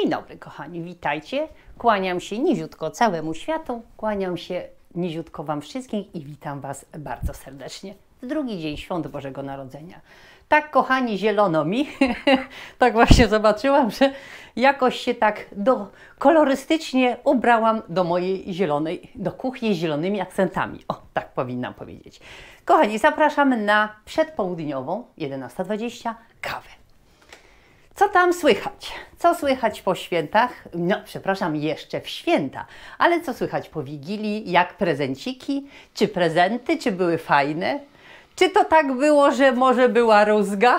Dzień dobry, kochani, witajcie. Kłaniam się niziutko całemu światu, kłaniam się niziutko Wam wszystkim i witam Was bardzo serdecznie. Drugi dzień świąt Bożego Narodzenia. Tak, kochani, zielono mi. tak właśnie zobaczyłam, że jakoś się tak do, kolorystycznie ubrałam do mojej zielonej, do kuchni z zielonymi akcentami. O, tak powinnam powiedzieć. Kochani, zapraszam na przedpołudniową, 11.20, kawę. Co tam słychać? Co słychać po świętach? No, przepraszam, jeszcze w święta, ale co słychać po Wigilii? Jak prezenciki? Czy prezenty? Czy były fajne? Czy to tak było, że może była rózga?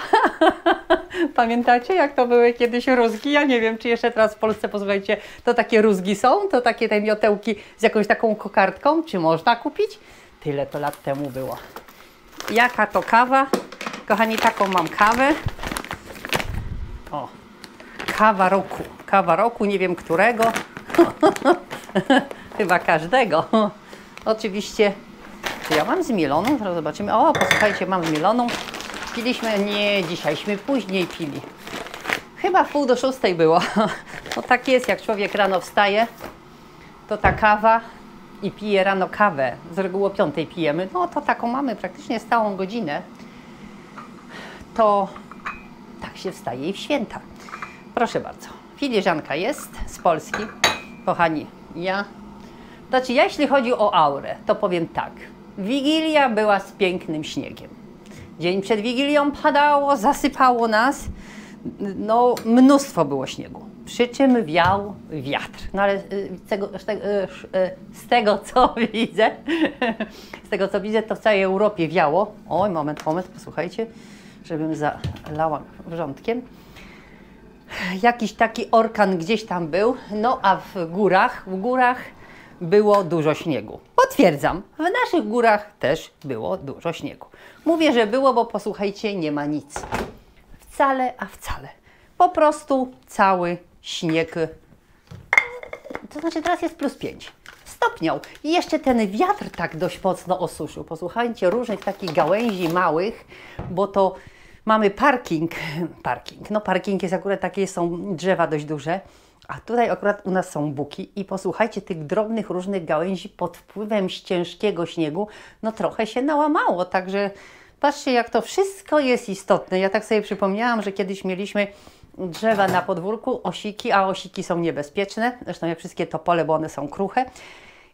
Pamiętacie, jak to były kiedyś rózgi? Ja nie wiem, czy jeszcze teraz w Polsce, posłuchajcie, to takie rózgi są? To takie te miotełki z jakąś taką kokardką? Czy można kupić? Tyle to lat temu było. Jaka to kawa? Kochani, taką mam kawę. O, kawa roku. Kawa roku, nie wiem którego. Chyba każdego. Oczywiście, czy ja mam zmieloną? Zaraz zobaczymy. O, posłuchajcie, mam zmieloną. Piliśmy, nie, dzisiajśmy później pili. Chyba w pół do szóstej było. No tak jest, jak człowiek rano wstaje, to ta kawa i pije rano kawę. Z reguły o piątej pijemy. No to taką mamy praktycznie stałą godzinę. To tak się wstaje i w święta. Proszę bardzo, filiżanka jest z Polski. Kochani, ja... Znaczy, ja jeśli chodzi o aurę, to powiem tak. Wigilia była z pięknym śniegiem. Dzień przed Wigilią padało, zasypało nas. No, mnóstwo było śniegu. Przy czym wiał wiatr. No ale y, z tego, z tego, y, y, z tego co widzę, z tego co widzę, to w całej Europie wiało. Oj, moment, moment, posłuchajcie żebym zalała wrzątkiem. Jakiś taki orkan gdzieś tam był, no a w górach, w górach było dużo śniegu. Potwierdzam, w naszych górach też było dużo śniegu. Mówię, że było, bo posłuchajcie, nie ma nic. Wcale, a wcale. Po prostu cały śnieg. To znaczy teraz jest plus 5 stopniał. I jeszcze ten wiatr tak dość mocno osuszył. Posłuchajcie różnych takich gałęzi małych, bo to Mamy parking, parking, no parking jest akurat takie, są drzewa dość duże, a tutaj akurat u nas są buki i posłuchajcie tych drobnych różnych gałęzi pod wpływem ciężkiego śniegu, no trochę się nałamało, także patrzcie jak to wszystko jest istotne. Ja tak sobie przypomniałam, że kiedyś mieliśmy drzewa na podwórku, osiki, a osiki są niebezpieczne, zresztą jak wszystkie topole, bo one są kruche.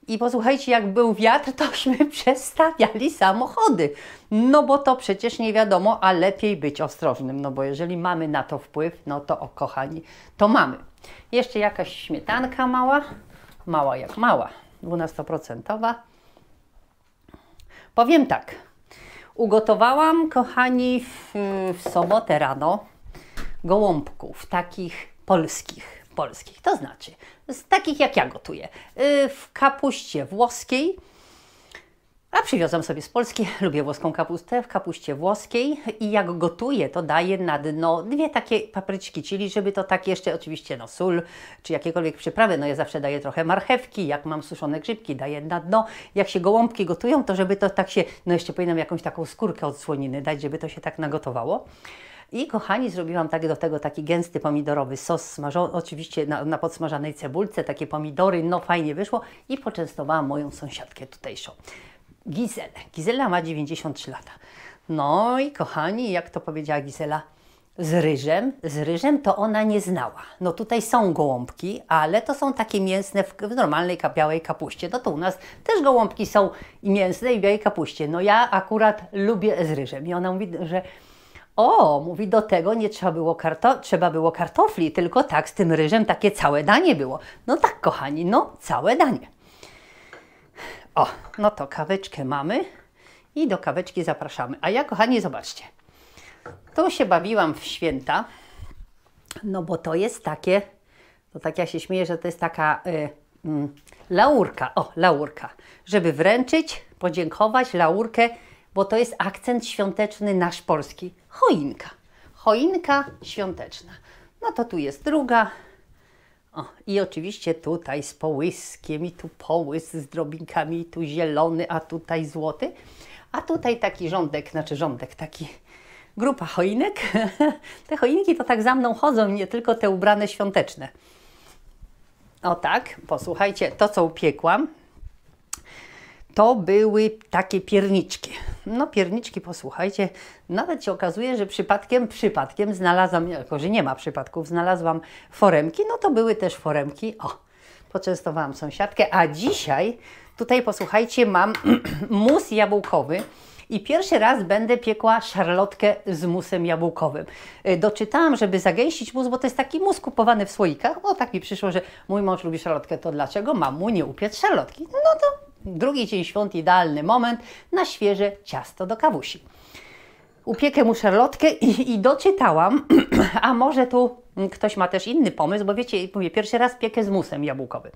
I posłuchajcie, jak był wiatr, tośmy przestawiali samochody. No bo to przecież nie wiadomo, a lepiej być ostrożnym, no bo jeżeli mamy na to wpływ, no to o kochani, to mamy. Jeszcze jakaś śmietanka mała, mała jak mała, 12%. Powiem tak, ugotowałam, kochani, w, w sobotę rano gołąbków, takich polskich polskich. To znaczy, z takich jak ja gotuję. Y, w kapuście włoskiej, a przywiozłam sobie z Polski, lubię włoską kapustę, w kapuście włoskiej i jak gotuję, to daję na dno dwie takie papryczki, czyli żeby to tak jeszcze oczywiście no sól, czy jakiekolwiek przyprawy, no ja zawsze daję trochę marchewki, jak mam suszone grzybki, daję na dno, jak się gołąbki gotują, to żeby to tak się, no jeszcze powinnam jakąś taką skórkę od słoniny dać, żeby to się tak nagotowało. I kochani, zrobiłam tak, do tego taki gęsty pomidorowy sos smażony, oczywiście na, na podsmażanej cebulce, takie pomidory, no fajnie wyszło i poczęstowałam moją sąsiadkę tutejszą. Gizelę. Gizela ma 93 lata. No i kochani, jak to powiedziała Gizela, z ryżem. Z ryżem to ona nie znała. No tutaj są gołąbki, ale to są takie mięsne w, w normalnej białej kapuście. No to u nas też gołąbki są i mięsne i białej kapuście. No ja akurat lubię z ryżem. I ona mówi, że o, mówi, do tego nie trzeba było, karto trzeba było kartofli, tylko tak z tym ryżem takie całe danie było. No tak, kochani, no całe danie. O, no to kaweczkę mamy i do kaweczki zapraszamy. A ja, kochani, zobaczcie. tu się bawiłam w święta, no bo to jest takie, to tak ja się śmieję, że to jest taka y, y, laurka, o, laurka, żeby wręczyć, podziękować, laurkę bo to jest akcent świąteczny nasz polski. Choinka. Choinka świąteczna. No to tu jest druga. O, I oczywiście tutaj z połyskiem, i tu połysk z drobinkami, i tu zielony, a tutaj złoty. A tutaj taki rządek, znaczy rządek, taki grupa choinek. te choinki to tak za mną chodzą, nie tylko te ubrane świąteczne. O tak, posłuchajcie, to co upiekłam, to były takie pierniczki. No pierniczki, posłuchajcie, nawet się okazuje, że przypadkiem, przypadkiem znalazłam, jako że nie ma przypadków, znalazłam foremki, no to były też foremki, o, poczęstowałam sąsiadkę, a dzisiaj tutaj posłuchajcie, mam mus jabłkowy, i pierwszy raz będę piekła szarlotkę z musem jabłkowym. Y, doczytałam, żeby zagęścić mus, bo to jest taki mus kupowany w słoikach, O, tak mi przyszło, że mój mąż lubi szarlotkę, to dlaczego mam mu nie upiec szarlotki? No to Drugi dzień świąt idealny moment na świeże ciasto do kawusi. Upiekę mu szarlotkę i, i doczytałam, a może tu ktoś ma też inny pomysł, bo wiecie, mówię, pierwszy raz piekę z musem jabłkowym.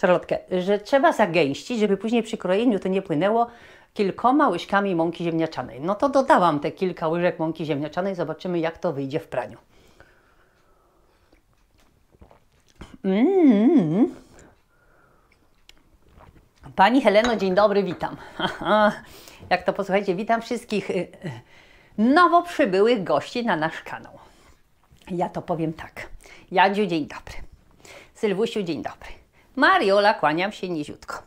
Szarlotkę, że trzeba zagęścić, żeby później przy krojeniu to nie płynęło kilkoma łyżkami mąki ziemniaczanej. No to dodałam te kilka łyżek mąki ziemniaczanej, zobaczymy jak to wyjdzie w praniu. Mmm. Pani Heleno, dzień dobry, witam. Jak to posłuchajcie, witam wszystkich nowo przybyłych gości na nasz kanał. Ja to powiem tak. Jadziu, dzień dobry. Sylwusiu, dzień dobry. Mariola, kłaniam się niziutko.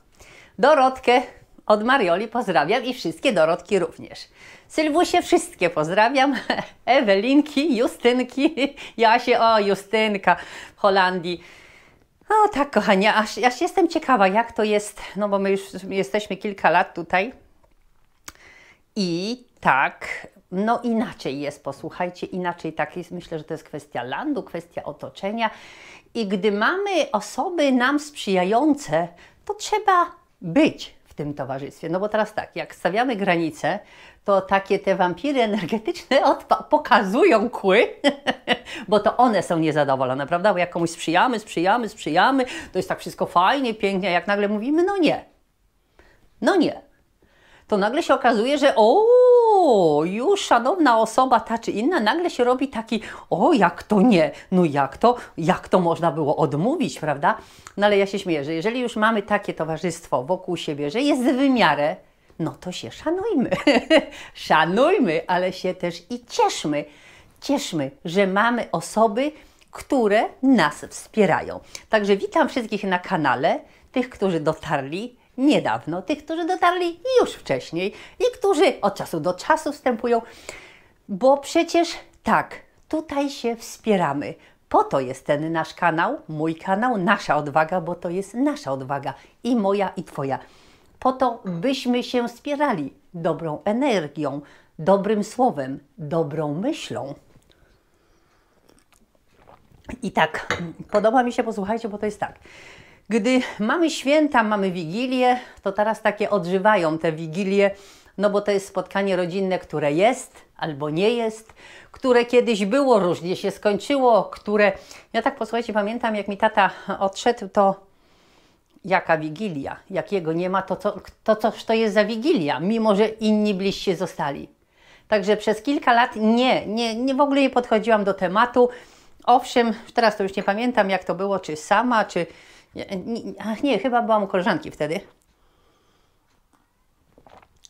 Dorotkę od Marioli pozdrawiam i wszystkie Dorotki również. Sylwusie wszystkie pozdrawiam, Ewelinki, Justynki, Jasie, o Justynka w Holandii. O tak, kochani, aż, aż jestem ciekawa, jak to jest, no bo my już jesteśmy kilka lat tutaj i tak, no inaczej jest, posłuchajcie, inaczej tak jest. Myślę, że to jest kwestia landu, kwestia otoczenia i gdy mamy osoby nam sprzyjające, to trzeba być w tym towarzystwie. No bo teraz tak, jak stawiamy granice, to takie te wampiry energetyczne pokazują kły, bo to one są niezadowolone, prawda? Bo jak komuś sprzyjamy, sprzyjamy, sprzyjamy, to jest tak wszystko fajnie, pięknie, a jak nagle mówimy, no nie, no nie, to nagle się okazuje, że o, już szanowna osoba ta czy inna, nagle się robi taki, o, jak to nie, no jak to, jak to można było odmówić, prawda? No ale ja się śmieję, że jeżeli już mamy takie towarzystwo wokół siebie, że jest w wymiarę, no to się szanujmy. szanujmy, ale się też i cieszmy. Cieszmy, że mamy osoby, które nas wspierają. Także witam wszystkich na kanale, tych, którzy dotarli niedawno, tych, którzy dotarli już wcześniej i którzy od czasu do czasu wstępują, bo przecież tak, tutaj się wspieramy. Po to jest ten nasz kanał, mój kanał, nasza odwaga, bo to jest nasza odwaga i moja, i Twoja po to, byśmy się wspierali dobrą energią, dobrym słowem, dobrą myślą. I tak, podoba mi się, posłuchajcie, bo to jest tak. Gdy mamy święta, mamy wigilię, to teraz takie odżywają te wigilie, no bo to jest spotkanie rodzinne, które jest albo nie jest, które kiedyś było, różnie się skończyło, które... Ja tak, posłuchajcie, pamiętam, jak mi tata odszedł, to Jaka wigilia? Jakiego nie ma, to, co, to coś to jest za wigilia, mimo że inni bliżsi zostali. Także przez kilka lat nie, nie, nie w ogóle nie podchodziłam do tematu. Owszem, teraz to już nie pamiętam, jak to było, czy sama, czy. Ach nie, chyba byłam u koleżanki wtedy.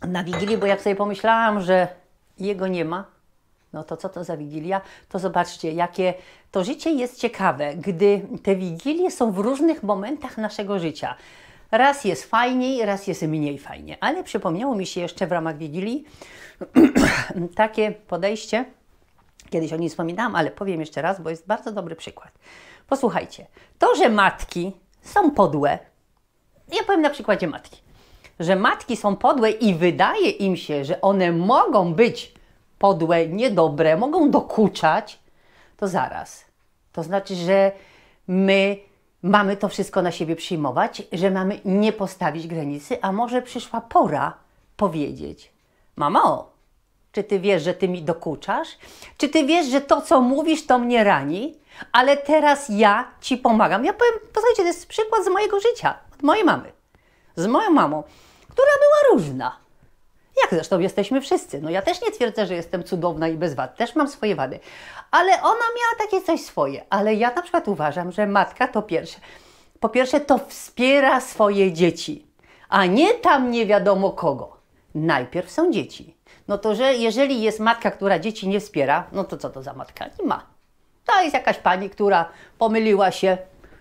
Na wigilii, bo jak sobie pomyślałam, że jego nie ma, no to co to za wigilia? To zobaczcie, jakie to życie jest ciekawe, gdy te wigilie są w różnych momentach naszego życia. Raz jest fajniej, raz jest mniej fajnie. Ale przypomniało mi się jeszcze w ramach wigilii takie podejście, kiedyś o nim wspominałam, ale powiem jeszcze raz, bo jest bardzo dobry przykład. Posłuchajcie, to, że matki są podłe, ja powiem na przykładzie matki, że matki są podłe i wydaje im się, że one mogą być podłe, niedobre, mogą dokuczać, to zaraz. To znaczy, że my mamy to wszystko na siebie przyjmować, że mamy nie postawić granicy, a może przyszła pora powiedzieć: Mamo, czy ty wiesz, że ty mi dokuczasz? Czy ty wiesz, że to, co mówisz, to mnie rani? Ale teraz ja ci pomagam. Ja powiem, posłuchajcie, to jest przykład z mojego życia, od mojej mamy. Z moją mamą, która była różna jak zresztą jesteśmy wszyscy. No ja też nie twierdzę, że jestem cudowna i bez wad, też mam swoje wady, ale ona miała takie coś swoje, ale ja na przykład uważam, że matka to pierwsze, po pierwsze to wspiera swoje dzieci, a nie tam nie wiadomo kogo. Najpierw są dzieci. No to, że jeżeli jest matka, która dzieci nie wspiera, no to co to za matka? Nie ma. To jest jakaś pani, która pomyliła się,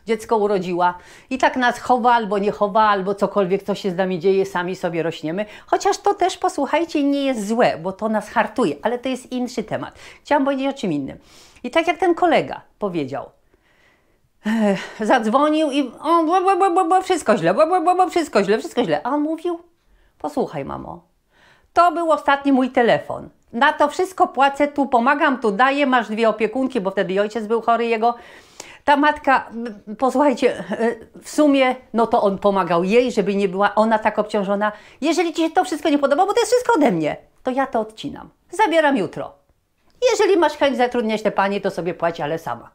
dziecko urodziła i tak nas chowa albo nie chowa, albo cokolwiek, co się z nami dzieje, sami sobie rośniemy. Chociaż to też, posłuchajcie, nie jest złe, bo to nas hartuje, ale to jest inny temat. Chciałam powiedzieć o czym innym. I tak jak ten kolega powiedział, zadzwonił i o, bo, bo, bo, bo, wszystko źle, bo, bo, bo, bo, wszystko źle, wszystko źle. A on mówił, posłuchaj mamo, to był ostatni mój telefon. Na to wszystko płacę, tu pomagam, tu daję, masz dwie opiekunki, bo wtedy ojciec był chory jego. Ta matka, posłuchajcie, e, w sumie, no to on pomagał jej, żeby nie była ona tak obciążona. Jeżeli ci się to wszystko nie podoba, bo to jest wszystko ode mnie, to ja to odcinam. Zabieram jutro. Jeżeli masz chęć zatrudniać te panie, to sobie płaci, ale sama.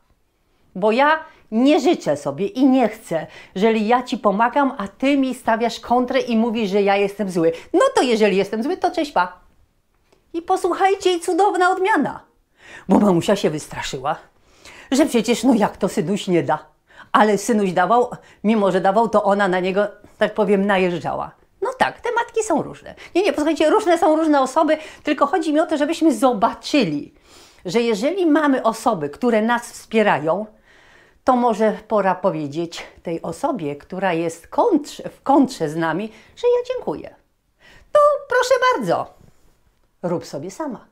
Bo ja nie życzę sobie i nie chcę, jeżeli ja ci pomagam, a ty mi stawiasz kontrę i mówisz, że ja jestem zły. No to jeżeli jestem zły, to cześć pa. I posłuchajcie, cudowna odmiana. Bo mamusia się wystraszyła że przecież no jak to synuś nie da. Ale synuś dawał, mimo że dawał, to ona na niego, tak powiem, najeżdżała. No tak, te matki są różne. Nie, nie, posłuchajcie, różne są różne osoby, tylko chodzi mi o to, żebyśmy zobaczyli, że jeżeli mamy osoby, które nas wspierają, to może pora powiedzieć tej osobie, która jest kontrze, w kontrze z nami, że ja dziękuję. To proszę bardzo, rób sobie sama.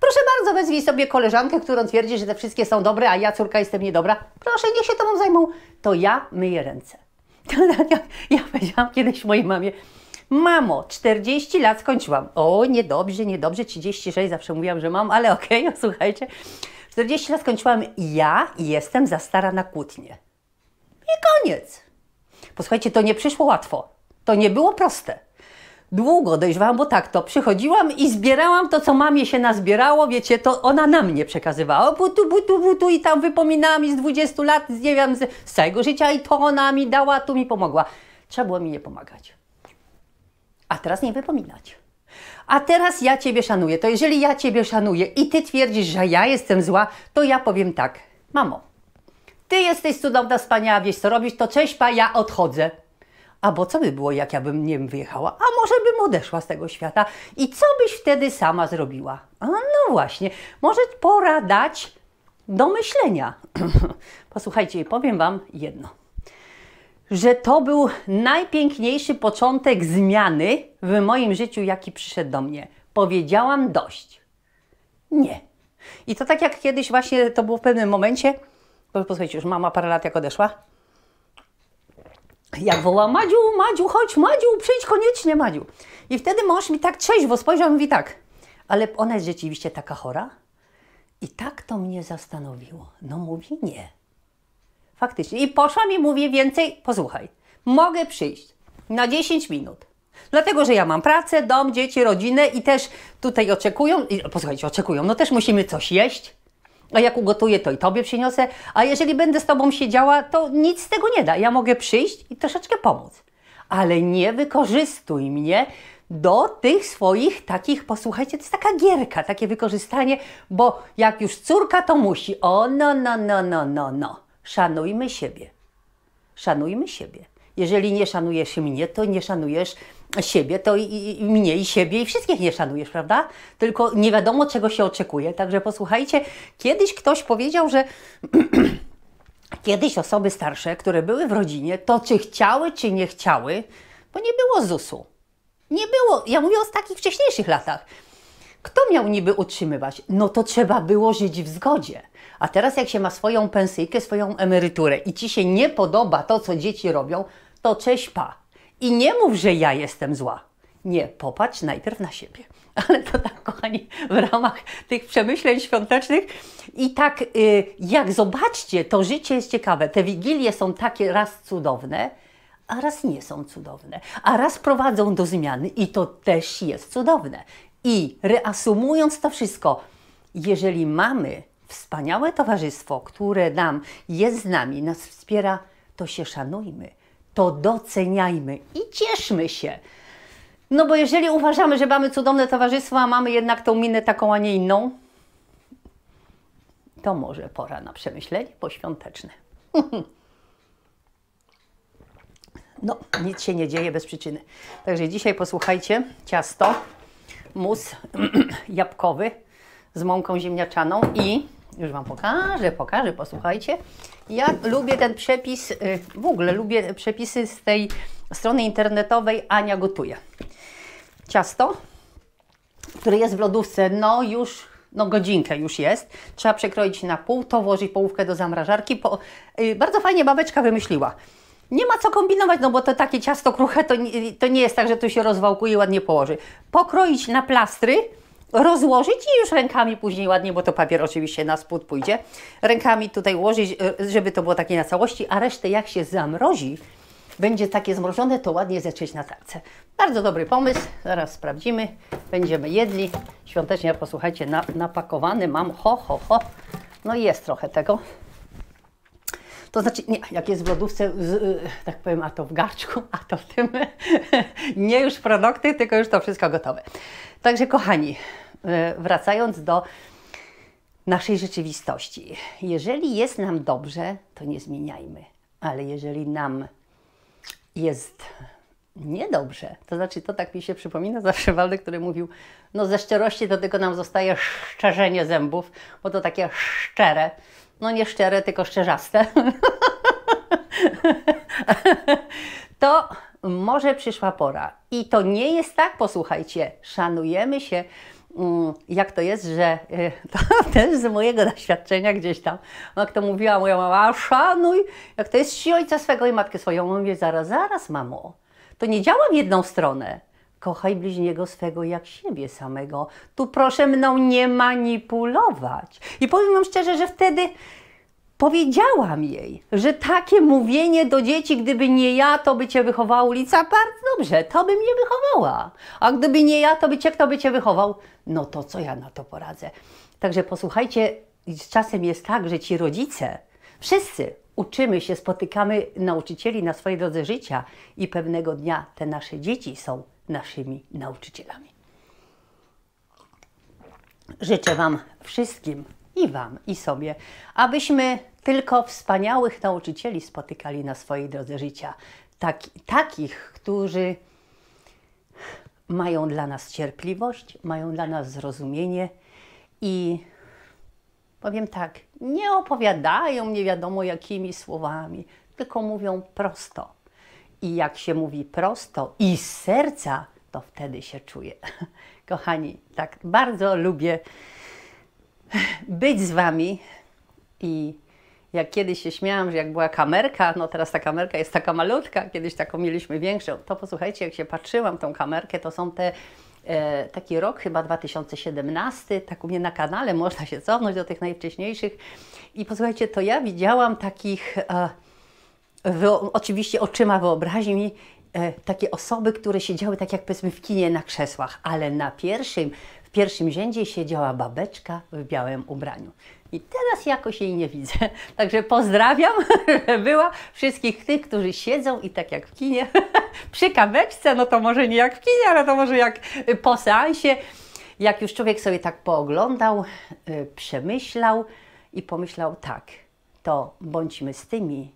Proszę bardzo, wezwij sobie koleżankę, którą twierdzi, że te wszystkie są dobre, a ja córka jestem niedobra. Proszę, niech się tobą zajmą. To ja myję ręce. Tak ja, ja powiedziałam kiedyś mojej mamie, Mamo, 40 lat skończyłam. O, niedobrze, niedobrze, 36 zawsze mówiłam, że mam, ale okej, okay, słuchajcie. 40 lat skończyłam ja jestem za stara na kłótnie. I koniec. Posłuchajcie, to nie przyszło łatwo. To nie było proste długo dojrzewałam, bo tak to przychodziłam i zbierałam to, co mamie się nazbierało, wiecie, to ona na mnie przekazywała. Butu, butu, butu i tam wypominała mi z 20 lat, z, nie wiem, z, z całego życia i to ona mi dała, tu mi pomogła. Trzeba było mi nie pomagać. A teraz nie wypominać. A teraz ja Ciebie szanuję. To jeżeli ja Ciebie szanuję i Ty twierdzisz, że ja jestem zła, to ja powiem tak. Mamo, Ty jesteś cudowna, wspaniała, wieś co robisz, to cześć pa, ja odchodzę. A bo co by było, jak ja bym, nie wiem, wyjechała? A może bym odeszła z tego świata? I co byś wtedy sama zrobiła? A no właśnie, może pora dać do myślenia. Posłuchajcie, powiem Wam jedno. Że to był najpiękniejszy początek zmiany w moim życiu, jaki przyszedł do mnie. Powiedziałam dość. Nie. I to tak jak kiedyś właśnie to było w pewnym momencie, bo posłuchajcie, już mama parę lat jak odeszła, jak woła Madziu, Madziu, chodź, Madziu, przyjdź koniecznie, Madziu. I wtedy mąż mi tak trzeźwo spojrzał i mówi tak, ale ona jest rzeczywiście taka chora? I tak to mnie zastanowiło. No mówi, nie. Faktycznie. I poszłam i mówię więcej, posłuchaj, mogę przyjść na 10 minut. Dlatego, że ja mam pracę, dom, dzieci, rodzinę i też tutaj oczekują, i, posłuchajcie, oczekują, no też musimy coś jeść, a jak ugotuję, to i tobie przyniosę, a jeżeli będę z tobą siedziała, to nic z tego nie da. Ja mogę przyjść i troszeczkę pomóc. Ale nie wykorzystuj mnie do tych swoich takich, posłuchajcie, to jest taka gierka, takie wykorzystanie, bo jak już córka, to musi. O, no, no, no, no, no, no. Szanujmy siebie. Szanujmy siebie. Jeżeli nie szanujesz mnie, to nie szanujesz siebie, to i, i mnie, i siebie, i wszystkich nie szanujesz, prawda? Tylko nie wiadomo, czego się oczekuje. Także posłuchajcie, kiedyś ktoś powiedział, że kiedyś osoby starsze, które były w rodzinie, to czy chciały, czy nie chciały, bo nie było ZUS-u. Nie było, ja mówię o takich wcześniejszych latach. Kto miał niby utrzymywać? No to trzeba było żyć w zgodzie. A teraz, jak się ma swoją pensyjkę, swoją emeryturę i ci się nie podoba to, co dzieci robią, to cześć pa. I nie mów, że ja jestem zła. Nie, popatrz najpierw na siebie. Ale to tak, kochani, w ramach tych przemyśleń świątecznych. I tak, y, jak zobaczcie, to życie jest ciekawe. Te wigilie są takie raz cudowne, a raz nie są cudowne, a raz prowadzą do zmiany i to też jest cudowne. I reasumując to wszystko, jeżeli mamy wspaniałe towarzystwo, które nam jest z nami, nas wspiera, to się szanujmy to doceniajmy i cieszmy się. No bo jeżeli uważamy, że mamy cudowne towarzystwo, a mamy jednak tą minę taką, a nie inną, to może pora na przemyślenie poświąteczne. no, nic się nie dzieje bez przyczyny. Także dzisiaj posłuchajcie, ciasto, mus jabłkowy z mąką ziemniaczaną i już Wam pokażę, pokażę, posłuchajcie. Ja lubię ten przepis, y, w ogóle lubię przepisy z tej strony internetowej Ania Gotuje. Ciasto, które jest w lodówce, no już no godzinkę już jest. Trzeba przekroić na pół, to włożyć połówkę do zamrażarki. Po, y, bardzo fajnie babeczka wymyśliła. Nie ma co kombinować, no bo to takie ciasto kruche, to, to nie jest tak, że to się rozwałkuje i ładnie położy. Pokroić na plastry, rozłożyć i już rękami później ładnie, bo to papier oczywiście na spód pójdzie, rękami tutaj ułożyć, e, żeby to było takie na całości, a resztę jak się zamrozi, będzie takie zmrożone, to ładnie zetrzeć na tarce. Bardzo dobry pomysł, zaraz sprawdzimy, będziemy jedli. Świątecznie, posłuchajcie, na, napakowane mam, ho, ho, ho. No i jest trochę tego. To znaczy, nie, jak jest w lodówce, z, y, tak powiem, a to w garczku, a to w tym, nie już produkty, tylko już to wszystko gotowe. Także kochani, y, wracając do naszej rzeczywistości. Jeżeli jest nam dobrze, to nie zmieniajmy, ale jeżeli nam jest niedobrze, to znaczy to tak mi się przypomina zawsze Waldek, który mówił, no ze szczerości to tylko nam zostaje szczerzenie zębów, bo to takie szczere, no nie szczere, tylko szczerzaste, to może przyszła pora. I to nie jest tak, posłuchajcie, szanujemy się, mm, jak to jest, że y, to też z mojego doświadczenia gdzieś tam, no jak to mówiła moja mama, szanuj, jak to jest ci ojca swego i matkę swoją. Mówię, zaraz, zaraz, mamo, to nie działa w jedną stronę. Kochaj bliźniego swego jak siebie samego. Tu proszę mną nie manipulować. I powiem Wam szczerze, że wtedy powiedziałam jej, że takie mówienie do dzieci, gdyby nie ja, to by cię wychowała ulica, bardzo dobrze, to by mnie wychowała. A gdyby nie ja, to by cię, kto by cię wychował? No to co ja na to poradzę? Także posłuchajcie, z czasem jest tak, że ci rodzice, wszyscy uczymy się, spotykamy nauczycieli na swojej drodze życia i pewnego dnia te nasze dzieci są naszymi nauczycielami. Życzę Wam wszystkim i Wam, i sobie, abyśmy tylko wspaniałych nauczycieli spotykali na swojej drodze życia. Tak, takich, którzy mają dla nas cierpliwość, mają dla nas zrozumienie i powiem tak, nie opowiadają nie wiadomo jakimi słowami, tylko mówią prosto i jak się mówi prosto i z serca, to wtedy się czuję. Kochani, tak bardzo lubię być z Wami i jak kiedyś się śmiałam, że jak była kamerka, no teraz ta kamerka jest taka malutka, kiedyś taką mieliśmy większą, to posłuchajcie, jak się patrzyłam tą kamerkę, to są te e, taki rok chyba 2017, tak u mnie na kanale można się cofnąć do tych najwcześniejszych i posłuchajcie, to ja widziałam takich e, oczywiście oczyma wyobraźni e, takie osoby, które siedziały tak jak powiedzmy w kinie na krzesłach, ale na pierwszym, w pierwszym rzędzie siedziała babeczka w białym ubraniu. I teraz jakoś jej nie widzę. Także pozdrawiam, że była wszystkich tych, którzy siedzą i tak jak w kinie, przy kaweczce, no to może nie jak w kinie, ale to może jak y, po seansie. Jak już człowiek sobie tak pooglądał, y, przemyślał i pomyślał tak, to bądźmy z tymi,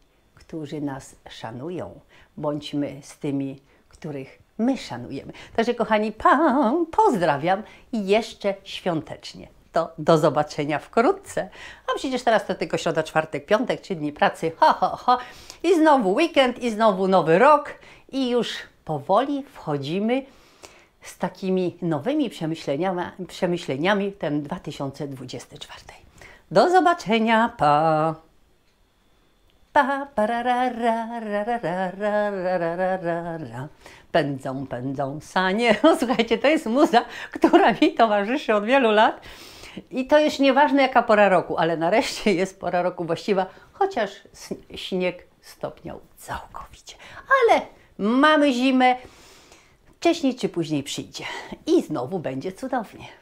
którzy nas szanują. Bądźmy z tymi, których my szanujemy. Także, kochani, pa, pozdrawiam i jeszcze świątecznie. To do zobaczenia wkrótce. A przecież teraz to tylko środa, czwartek, piątek, trzy dni pracy. Ho, ho, ho. I znowu weekend, i znowu nowy rok, i już powoli wchodzimy z takimi nowymi przemyśleniami, przemyśleniami ten 2024. Do zobaczenia, pa! Pa, ra, ra, ra, ra, ra, ra, Pędzą, pędzą sanie. No, słuchajcie, to jest muza, która mi towarzyszy od wielu lat. I to już nieważne jaka pora roku, ale nareszcie jest pora roku właściwa, chociaż śnieg stopniał całkowicie. Ale mamy zimę, wcześniej czy później przyjdzie i znowu będzie cudownie.